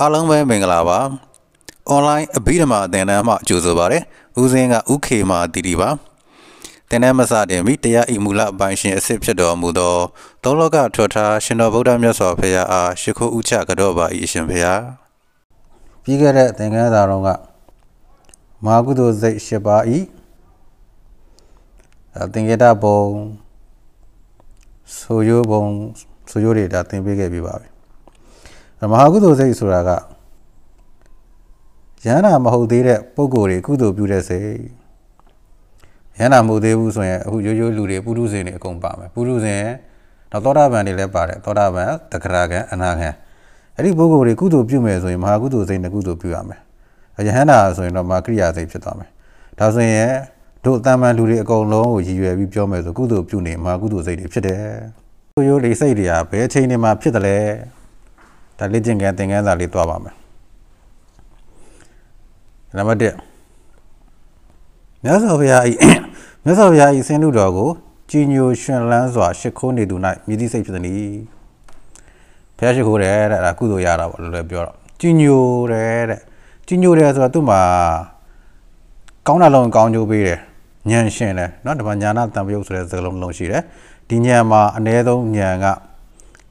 အားလုံးပဲမင်္ဂလာပါ။ online အဘိဓမ္မာသင်တန်းမှကြိုဆိုပါရစေ။ဦးစင်းကဥခေမာတီတီပါ။သင်တန်းမစတင်မီတရားဤမူလပိုင်ရှင်အစစ်ဖြစ်တော်မူသောသောလောကထွက်ထားရှင်တော်ဗုဒ္ဓမြတ်စွာဘုရားအားရှိခိုးဥချကတော့ပါ၏ရှင်ဘုရား။ပြီးခဲ့တဲ့သင်ခန်းစာတော်ကမာကုသိုလ်စိတ်၈ပါးဤသင်္ကေတဘုံဆိုရိုးဘုံဆိုရိုးတွေဒါသင်ပေးခဲ့ပြီးပါပြီမဟာကုသိုလ်စိတ်ဆိုတာကရဟနာမဟုတ်သေးတဲ့ပုံကိုယ်တွေကုသိုလ်ပြုတဲ့စိတ်ရဟနာမဟုတ်သေးဘူးဆိုရင်အခုရိုးရိုးလူတွေပုထုဇဉ်တွေအကုန်ပါမယ်ပုထုဇဉ်နောက်သောတာပန်တွေလည်းပါတယ်သောတာပန်တဂရကံအနာခံအဲ့ဒီပုဂ္ဂိုလ်တွေကုသိုလ်ပြုမယ်ဆိုရင်မဟာကုသိုလ်စိတ်နဲ့ကုသိုလ်ပြုရမယ်ယဟန္တာဆိုရင်တော့မာကရိယာစိတ်ဖြစ်သွားမယ်ဒါဆိုရင်တို့အတ္တမန်လူတွေအကုန်လုံးကိုရည်ရွယ်ပြီးပြောမယ်ဆိုကုသိုလ်ပြုနေမဟာကုသိုလ်စိတ်တွေဖြစ်တယ်ရိုးရိုးတွေစိတ်တွေကဘယ်အချိန်တွေမှာဖြစ်တယ်လဲဒါလေ့ကျင့်ခန်းသင်ခန်းစာလေးတွားပါမယ်နံပါတ်1မြတ်စွာဘုရားဤမြတ်စွာဘုရားဤဆင်းလူတော်ကိုကြည်ညိုရှင်လန်းစွာရှ िख ိုးနေသူ၌မြည်သည့်စိတ်ဖြစ်သည်ဘုရားရှိခိုးတယ်တဲ့ဒါကုသိုလ်ရတာပေါ့လို့လည်းပြောတော့ကြည်ညိုတယ်တဲ့ကြည်ညိုတယ်ဆိုတာသူ့မှာကောင်းတာလုံးကောင်းကျိုးပေးတယ်ဉာဏ်ရှင်တယ်เนาะဒီမှာညာနာတံပယုတ်ဆိုတဲ့စကားလုံးလုံးရှိတယ်ဒီဉာဏ်မှာအ ਨੇ ဆုံးဉာဏ်က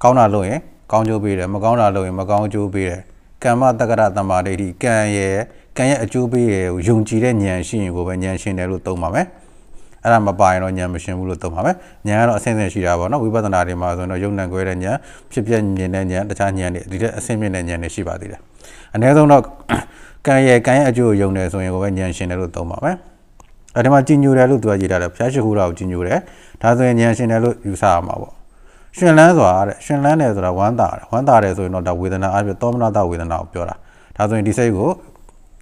ကောင်းတာလုံးရင်ကောင်းကျိုးပေးတယ်မကောင်းတာလုပ်ရင်မကောင်းကျိုးပေးတယ်ကမ္မတက္ကရတမ္မာဒိဋ္ဌိကံရဲ့ကံရဲ့အကျိုးပေးရဲ့ယုံကြည်တဲ့ဉာဏ်ရှိရင်ကိုပဲဉာဏ်ရှင်တယ်လို့သုံးပါမယ်အဲ့ဒါမပါရင်တော့ဉာဏ်မရှင်ဘူးလို့သုံးပါမယ်ဉာဏ်ကတော့အဆင့်ဆင့်ရှိတာပေါ့နော်ဝိပဿနာတွေမှာဆိုရင်တော့ယုံနဲ့ကွဲတဲ့ဉာဏ်ဖြစ်ပြမြင်တဲ့ဉာဏ်တခြားဉာဏ်တွေဒီတဲ့အဆင့်မြင့်တဲ့ဉာဏ်တွေရှိပါသေးတယ်အနည်းဆုံးတော့ကံရဲ့ကံရဲ့အကျိုးကိုယုံတယ်ဆိုရင်ကိုပဲဉာဏ်ရှင်တယ်လို့သုံးပါမယ်အဲဒီမှာကြီးညိုတယ်လို့သူကရေးထားတယ်ဖျားရှိခိုးတာကိုကြီးညိုတယ်ဒါဆိုရင်ဉာဏ်ရှင်တယ်လို့ယူဆရမှာပေါ့ရှင်လန်းဆိုတာတဲ့ရှင်လန်းတယ်ဆိုတာဝမ်းသာတယ်ဝမ်းသာတယ်ဆိုရင်တော့ဒါဝေဒနာအဖြစ်သောမနာတဝေဒနာကိုပြောတာဒါဆိုရင်ဒီစိတ်ကို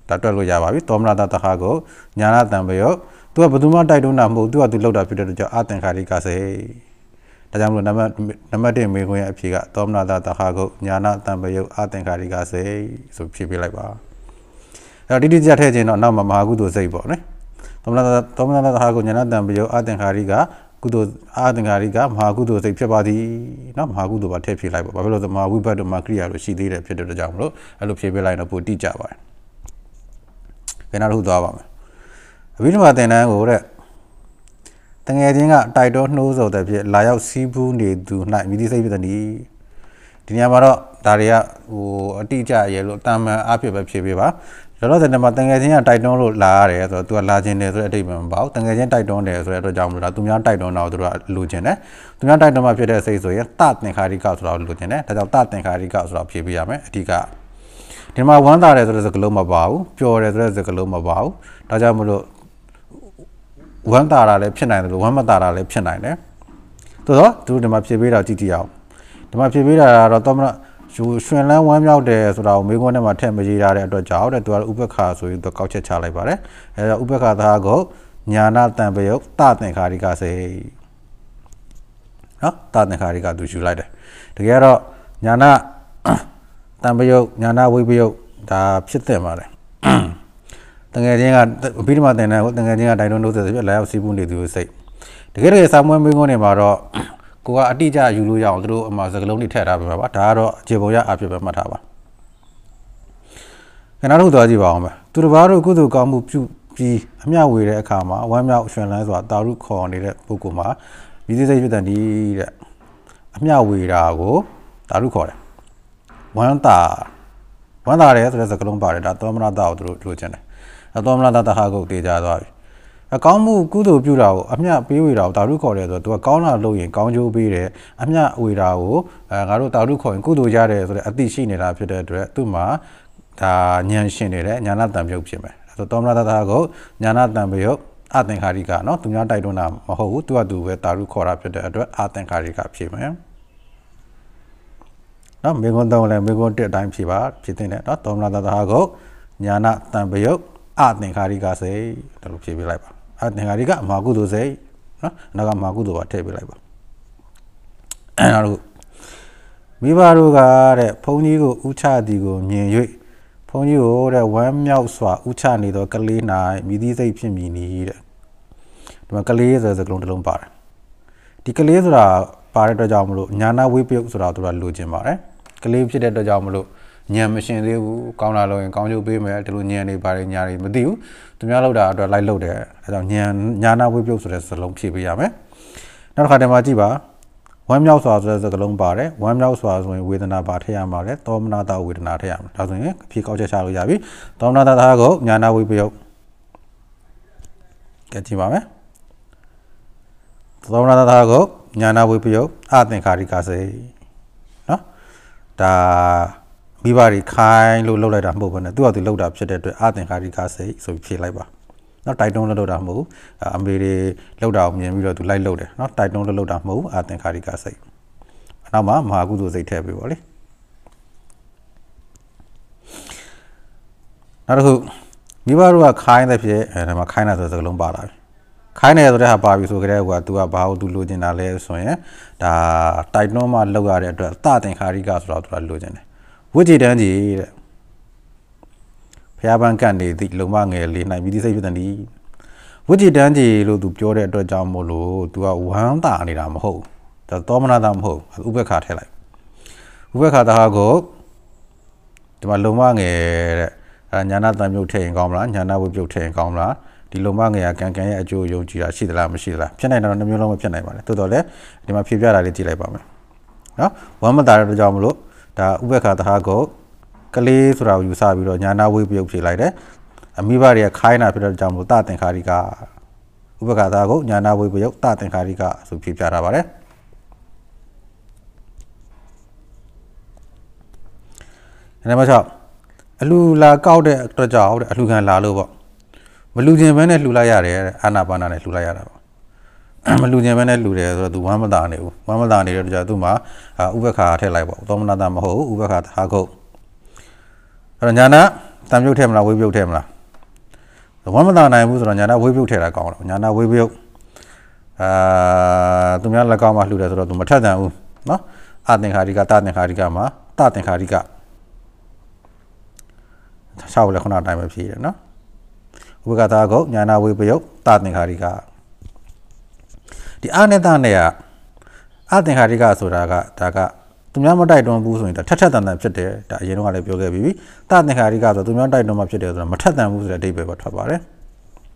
ဒါတွက်လို့ရပါပြီသောမနာတတဟကိုညာနာတံပယောသူကဘယ်သူမှတိုက်တွန်းတာမဟုတ်သူကသူလောက်တာဖြစ်တဲ့အတွက်ကြောင့်အသင်္ခါရိကစိတ်ဒါကြောင့်မလို့နံပါတ်နံပါတ်1မေခွန်းရဲ့အဖြေကသောမနာတတဟကိုညာနာတံပယောအသင်္ခါရိကစိတ်ဆိုဖြေပေးလိုက်ပါအဲ့တော့တိတိကျကျထည့်ခြင်းတော့နောက်မှာမဟာကုသိုလ်စိတ်ပေါ့နော်သောမနာသောမနာတဟကိုညာနာတံပယောအသင်္ခါရိကကုသိုလ်အာသင်္ကာရီကမဟာကုသိုလ်စိတ်ဖြစ်ပါသည်เนาะမဟာကုသိုလ်ပါထည့်ဖြည့်လိုက်ပါဘာဖြစ်လို့လဲမဟာဝိဘတ်တို့မှာကရိယာတို့ရှိသေးတယ်ဖြစ်တဲ့ကြောင့်မလို့အဲ့လိုဖြည့်ပေးလိုက်တော့ပိုတိကျပါတယ်ဘယ်နာတို့သွားပါမယ်အဘိဓမ္မာသင်တန်းကိုတဲ့တငယ်ချင်းကတိုက်တော်နှိုးဆော်တဲ့ဖြစ်လာရောက်စီးပူးနေသူ၌မိသည့်စိတ်ဖြစ်သည်ဒီနေရာမှာတော့ဒါတွေကဟိုအတိအကျရေလို့တာမန်အဖြစ်ပဲဖြေပေးပါလောလောဆယ်တမှာတငယ်ချင်းကတိုက်တွန်းလို့လာရတယ်ဆိုတော့ तू ကလာခြင်းတယ်ဆိုတဲ့အတိတ်မှမပေါ့တငယ်ချင်းတိုက်တွန်းတယ်ဆိုတဲ့အတွက်ကြောင့်မလို့လားသူများတိုက်တွန်းတော့သူတို့ကလိုချင်တယ်သူများတိုက်တွန်းမှဖြစ်တဲ့စိတ်ဆိုရင်တသင်္ခါရိကဆိုတော့လိုချင်တယ်ဒါကြောင့်တသင်္ခါရိကဆိုတော့ဖြေပေးရမယ်အဓိကဒီမှာဝမ်းသာတယ်ဆိုတဲ့စကားလုံးမပါဘူးပျော်တယ်ဆိုတဲ့စကားလုံးမပါဘူးဒါကြောင့်မလို့ဝမ်းသာတာလည်းဖြစ်နိုင်တယ်လို့ဝမ်းမသာတာလည်းဖြစ်နိုင်တယ်သို့တော့သူတို့ဒီမှာဖြေပေးတာကြည့်ကြည့်အောင်ဒီမှာဖြေပေးတာကတော့သောမနာယူရှင်လန်းဝမ်းမြောက်တယ်ဆိုတာကိုမိခွန်းထဲမှာထည့်မရေးထားတဲ့အတွက်ကြောင့်တဲ့သူကဥပ္ပခါဆိုပြီးသူကောက်ချက်ချလိုက်ပါတယ်အဲဒါဥပ္ပခါသာကုတ်ညာနာတံပယုတ်တသင်္ခါရိကစေနော်တသင်္ခါရိကသူယူလိုက်တယ်တကယ်တော့ညာနာတံပယုတ်ညာနာဝိပယုတ်ဒါဖြစ်တဲ့ပါတယ်တကယ်ချင်းကအပြီးတမတင်တဲ့တကယ်ချင်းကဒိုင်နိုနိုးဆက်ပြလာရောက်စီးပူးနေသူစိတ်တကယ်တကယ်စာမွေးမင်းကုန်းတွေမှာတော့ကိုကအတိအကျယူလို့ရအောင်သူတို့အမှစကလုံးတွေထည့်ထားပေးပါပါဒါကတော့အခြေပုံရအဖြစ်ပဲမှတ်ထားပါခဏတို့သွားကြည့်ပါအောင်ပဲသူတစ်ပါးတို့ကုသိုလ်ကောင်းမှုပြုပြီးအမျှဝေတဲ့အခါမှာဝမ်းမြောက်ရွှင်လန်းစွာတာရုခေါ်နေတဲ့ပုဂ္ဂိုလ်မှာမိသိစိတ်ရွတ်တန်ဒီတဲ့အမျှဝေတာကိုတာရုခေါ်တယ်ဝမ်းသာဝမ်းသာတယ်ဆိုတဲ့စကလုံးပါတယ်ဒါသောမနာတာကိုသူတို့လိုချင်တယ်အဲသောမနာတာတဟာကိုတေချာသွားပြီအကောင်းမှုကုသိုလ်ပြုတာကိုအမျှပေးဝေတာကိုတာရုခေါ်တယ်ဆိုတော့ तू ကကောင်းတာလုပ်ရင်ကောင်းကျိုးပေးတယ်အမျှဝေတာကိုအဲငါတို့တာရုခေါ်ရင်ကုသိုလ်ရတယ်ဆိုတဲ့အသိရှိနေတာဖြစ်တဲ့အတွက်သူ့မှာဒါဉာဏ်ရှင်နေတယ်ဉာဏတံပြုတ်ဖြစ်မယ်အဲဆိုသောမရတသာကိုဉာဏတံပြုတ်အသင်္ခါရိကနော်သူများတိုက်တွန်းတာမဟုတ်ဘူးသူကသူပဲတာရုခေါ်တာဖြစ်တဲ့အတွက်အသင်္ခါရိကဖြစ်မယ်နော်မေကွန်တော့လည်းမေကွန်တက်အတိုင်းဖြစ်ပါဖြစ်တဲ့နော်သောမရတသာကိုဉာဏတံပြုတ်အသင်္ခါရိကစိတ်ဒါလိုဖြည့်ပြလိုက်ပါအဲ့ငါတွေကအမှားကုသိုလ်စိတ်နော်နောက်ကမာကုသိုလ်ပါထည့်ပေးလိုက်ပါအဲ့နောက်တော့မိဘတို့ကတဲ့ဘုန်းကြီးကိုဥချသည်ကိုမြင်၍ဘုန်းကြီးကိုတဲ့ဝမ်းမြောက်စွာဥချနေသောကလေး၌မိသည့်စိတ်ဖြစ်မည်နီးတဲ့ဒီမှာကလေးဆိုတဲ့စကားလုံးတစ်လုံးပါတယ်ဒီကလေးဆိုတာပါတဲ့အတွက်ကြောင့်မလို့ညာနာဝိပယုတ်ဆိုတာသူကလိုချင်ပါတယ်ကလေးဖြစ်တဲ့အတွက်ကြောင့်မလို့ညံမရှင်သေးဘူးကောင်းတာလို့ရင်ကောင်းကျိုးပေးမယ်ဒီလိုညံနေပါတယ်ညာနေမသိဘူးသူများလောက်တာအတွက်လိုက်လောက်တယ်အဲကြောင့်ညံညာနာဝိပယုတ်ဆိုတဲ့စလုံးဖြည့်ပေးရမယ်နောက်တစ်ခါတည်းမှာကြည့်ပါဝမ်းမြောက်စွာဆိုတဲ့စကားလုံးပါတယ်ဝမ်းမြောက်စွာဆိုရင်ဝေဒနာပါထည့်ရမှာလေသောမနာတဝေဒနာထည့်ရမှာဒါဆိုရင်အဖြေကောက်ချက်ချလို့ရပြီသောမနာတသာကိုညာနာဝိပယုတ်ကဲကြည့်ပါမယ်သောမနာတသာကိုညာနာဝိပယုတ်အသင်္ခါရိကစေနော်ဒါမိဘတွေခိုင်းလို့လှုပ်လိုက်တာမဟုတ်ဘူးနဲ့သူကသူလှုပ်တာဖြစ်တဲ့အတွက်အသင်္ကာရိကစိတ်ဆိုပြီးဖြေလိုက်ပါနော်တိုက်တွန်းလှုပ်တာမဟုတ်ဘူးအမေတွေလှုပ်တာကိုမြင်ပြီးတော့သူလိုက်လှုပ်တယ်နော်တိုက်တွန်းလှုပ်တာမဟုတ်ဘူးအသင်္ကာရိကစိတ်နောက်မှာမဟာကုသိုလ်စိတ်ထည့်ပေးပါလေနောက်တစ်ခုမိဘတို့ကခိုင်းတဲ့ဖြစ်အဲဒီမှာခိုင်းတာဆိုစကလုံးပါလာပြီခိုင်းနေဆိုတဲ့ဟာပါပြီဆိုကြတဲ့ဟိုက तू ကဘာလို့ तू လိုချင်တာလဲဆိုရင်ဒါတိုက်တွန်းမှလောက်ရတဲ့အတွက်အသင်္ခါရိကဆိုတော့ तू ကလိုချင်တယ်ဝိจิတံကြီးတဲ့ဖျားပန်းကန့်နေသည့်လုံမငယ်လေးနိုင်ပြီးသိစိတ်ဖြစ်တယ်ဒီဝိจิတံကြီးလို့သူပြောတဲ့အတွက်ကြောင့်မို့လို့ तू ကဝမ်းသာနေတာမဟုတ်ဒါသောမနာတာမဟုတ်ဥပ္ပခါထည့်လိုက်ဥပ္ပခါတာကိုဒီမှာလုံမငယ်တဲ့ညာနာတံမြုပ်ထည့်ရင်ကောင်းမလားညာနာဝိပြုတ်ထည့်ရင်ကောင်းမလားဒီလုံမငယ်ကံကံရဲ့အကျိုးယုံကြည်တာရှိသလားမရှိသလားဖြစ်နိုင်တာတော့နှမျိုးလုံးမဖြစ်နိုင်ပါနဲ့တိုးတော်လည်းဒီမှာဖြည့်ပြတာလေးကြည့်လိုက်ပါမယ်နော်ဝမ်းမသာတဲ့အတွက်ကြောင့်မလို့ဒါဥပက္ခသဟာကုတ်ကလေးဆိုတာကိုယူဆပြီးတော့ညာနာဝိပယုတ်ဖြေလိုက်တယ်အမိဘတွေကခိုင်းတာဖြစ်တဲ့ကြောင့်မို့တသင်္ခါရိကဥပက္ခသဟာကုတ်ညာနာဝိပယုတ်တသင်္ခါရိကဆိုဖြေပြထားပါတယ်နံပါတ်6အလူလာကောက်တဲ့အတွက်ကြောင့်တဲ့အလူခံလာလို့ပေါ့မလူခြင်းပဲနဲ့လှူလိုက်ရတယ်တဲ့အာနာပါနာနဲ့လှူလိုက်ရတာပေါ့မလူကျင်ပဲနဲ့လူတယ်ဆိုတော့သူဝမ်းမသာနေဘူးဝမ်းမသာနေတဲ့ကြာသူ့မှာဥပ္ပခါထည့်လိုက်ပေါ့သောမနာတာမဟုတ်ဘူးဥပ္ပခါသာခုတ်အဲ့တော့ညာနာတံပြုတ်ထည့်မလားဝေပြုတ်ထည့်မလားဝမ်းမသာနိုင်ဘူးဆိုတော့ညာနာဝေပြုတ်ထည့်တာကောင်းတယ်ညာနာဝေပြုတ်အာသူများလက်ကောက်မှလှူတယ်ဆိုတော့သူမထက်တန်ဘူးเนาะအသင်္ခါရိကတသင်္ခါရိကမှာတသင်္ခါရိကဆောက်လည်းခုနအတိုင်းပဲဖြစ်တယ်เนาะဥပကတာကုတ်ညာနာဝေပယုတ်တသင်္ခါရိကဒီအာနိတနဲ့ကအသင်္ခါရိကဆိုတာကဒါကသူများမတိုက်တွန်းဘူးဆိုရင်ဒါထက်ထက်တန်တန်ဖြစ်တယ်ဒါအရင်တော့ကလည်းပြောခဲ့ပြီးပြီတသင်္ခါရိကဆိုသူများတိုက်တွန်းမှဖြစ်တယ်ဆိုတာမထက်တန်ဘူးဆိုတဲ့အဓိပ္ပာယ်ပဲထွက်ပါတယ်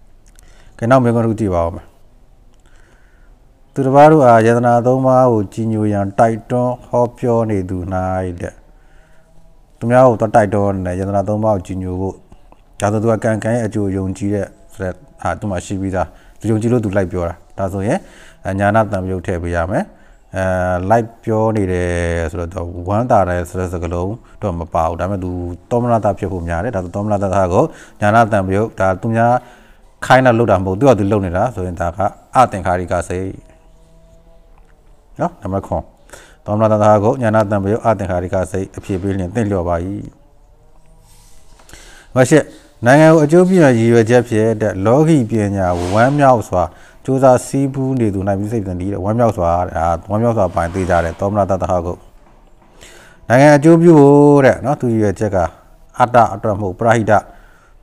။ခင်နောက်မေကွန်တို့ကြည့်ပါဦးမယ်။သူတစ်ပါးတို့အားယတနာသုံးပါးကိုကြီးညိုရန်တိုက်တွန်းဟောပြောနေသူ၌တဲ့သူများကိုတော့တိုက်တွန်းနေယတနာသုံးပါးကိုကြီးညိုဖို့ဒါဆိုသူကကံကံရဲ့အကျိုးယုံကြည်တဲ့ဆိုတဲ့ဟာသူမှရှိပြီးသားယုံကြည်လို့သူလိုက်ပြောတာဒါဆိုရင်ညာနာတံပြုတ်ထည့်ပေးရမယ်အဲ live ပြောနေတယ်ဆိုတော့ဝမ်းတာတယ်ဆိုတဲ့စကားလုံးတော့မပါဘူးဒါပေမဲ့သူသောမနာတာဖြစ်ဖို့များတယ်ဒါဆိုသောမနာတာကိုညာနာတံပြုတ်ဒါသူများခိုင်းတာလုပ်တာမဟုတ်သူကသူလုပ်နေတာဆိုရင်ဒါကအသင်္ခါရိကစိတ်နော်နံပါတ်9သောမနာတာကိုညာနာတံပြုတ်အသင်္ခါရိကစိတ်အဖြစ်ပေးရင်သင်လျော်ပါ၏မရှိနိုင်ငံကိုအကျိုးပြုရည်ရွယ်ချက်ဖြစ်တဲ့လောကီပညာဝမ်းမြောက်စွာစူးစမ်းစီးပူးနေသူနိုင်ပြီးစိတ်ပြန်တည်တယ်ဝမ်းမြောက်စွာအာဝမ်းမြောက်စွာပိုင်သေးကြတယ်သောမနာတတဟကုတ်နိုင်ငံအကျိုးပြုဖို့တဲ့နော်သူရဲ့ချက်ကအတ္တအတွက်မဟုတ်ပရဟိတ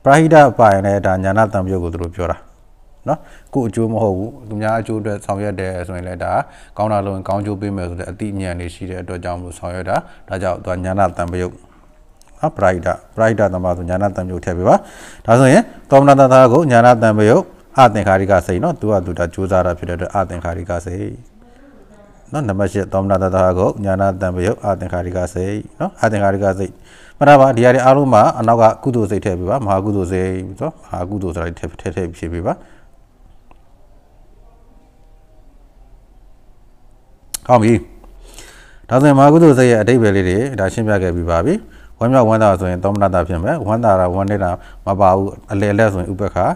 ပရဟိတပိုင်တဲ့ဒါညာနာတံပြုတ်ကိုသူတို့ပြောတာနော်ကိုအကျိုးမဟုတ်ဘူးသူများအကျိုးအတွက်ဆောင်ရွက်တယ်ဆိုရင်လည်းဒါကောင်းတာလုံးကောင်းကျိုးပေးမယ်ဆိုတဲ့အတိအဉာဏ်တွေရှိတဲ့အတွက်ကြောင့်မလို့ဆောင်ရွက်တာဒါကြောင့်သူညာနာတံပြုတ်နော်ပရဟိတပရဟိတတမဆိုညာနာတံပြုတ်ထည့်ပေးပါဒါဆိုရင်သောမနာတသာကိုညာနာတံပြုတ်အသင်္ခါရိကစိတ်နော်သူကသူဒါကြိုးစားတာဖြစ်တဲ့အတွက်အသင်္ခါရိကစိတ်နော်နံပါတ်၈သောမနာတတဟကုညာနာတံပယုတ်အသင်္ခါရိကစိတ်နော်အသင်္ခါရိကစိတ်မှတ်ပါဒီဟာတွေအားလုံးမှာအနောက်ကကုသိုလ်စိတ်ထည့်ပေးပါမဟာကုသိုလ်စိတ်ဆိုမဟာကုသိုလ်ဆိုတာထည့်ထည့်ထည့်ဖြည့်ပေးပါကောင်းပြီဒါဆိုရင်မဟာကုသိုလ်စိတ်ရဲ့အတိတ်ပဲလေးတွေဒါရှင်းပြခဲ့ပြီးပါပြီဝမ်းမြောက်ဝမ်းသာဆိုရင်သောမနာတာဖြစ်မယ်ဝမ်းသာတာဝမ်းနေတာမပါဘူးအလေလက်ဆိုရင်ဥပ္ပခါ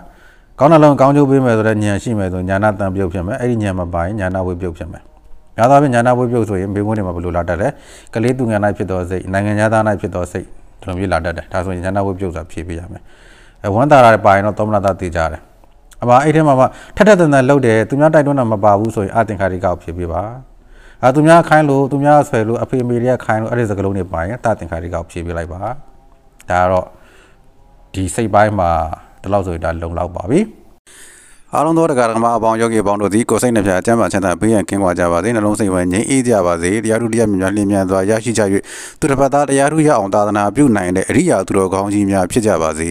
ကောင်းတဲ့လုံးကောင်းကျိုးပေးမယ်ဆိုတဲ့ဉာဏ်ရှိမယ်ဆိုဉာဏတန်ပြုတ်ဖြစ်မယ်အဲ့ဒီဉာဏ်မပိုင်ဉာဏဝိပြုတ်ဖြစ်မယ်။ညာသာဖြင့်ဉာဏဝိပြုတ်ဆိုရင်ဘေးကွန်းတွေမှာဘယ်လိုလာတတ်လဲ။ကလေးသူငယ်၌ဖြစ်သောစိတ်နိုင်ငံခြားသား၌ဖြစ်သောစိတ်ဒီလိုမျိုးလာတတ်တယ်။ဒါဆိုရင်ဉာဏဝိပြုတ်ဆိုတာဖြည့်ပေးရမယ်။အဲဝန်တာရပါရင်တော့သောမနာတာသိကြတယ်။အမအဲ့ထဲမှာမှထက်ထက်တန်တန်လှုပ်တယ်သူများတိုက်တွန်းတာမပါဘူးဆိုရင်အသင်္ခါရိကောက်ဖြည့်ပေးပါ။အဲသူများခိုင်းလို့သူများဆွဲလို့အဖေမေတွေကခိုင်းလို့အဲ့ဒီစကလုံးတွေပါရင်တာသင်္ခါရိကောက်ဖြည့်ပေးလိုက်ပါ။ဒါကတော့ဒီစိတ်ပိုင်းမှာဒီလောက်ဆိုရင်ဒါလုံလောက်ပါပြီအားလုံးသောတရားဓမ္မအပေါင်းယောဂီပေါင်းတို့သည်ကိုယ်စိတ်နှပြအကျမ်းပါချမ်းသာဘေးရန်ကင်းဝကြပါစေနှလုံးစိတ်ဝမ်းငြိမ်းအေးကြပါစေတရားထုတရားမြတ်လင်းမြန်စွာရရှိကြ၍သူတစ်ပါးသားတရားထုရအောင်သာသနာပြုနိုင်တဲ့အရိယာသူတော်ကောင်းကြီးများဖြစ်ကြပါစေ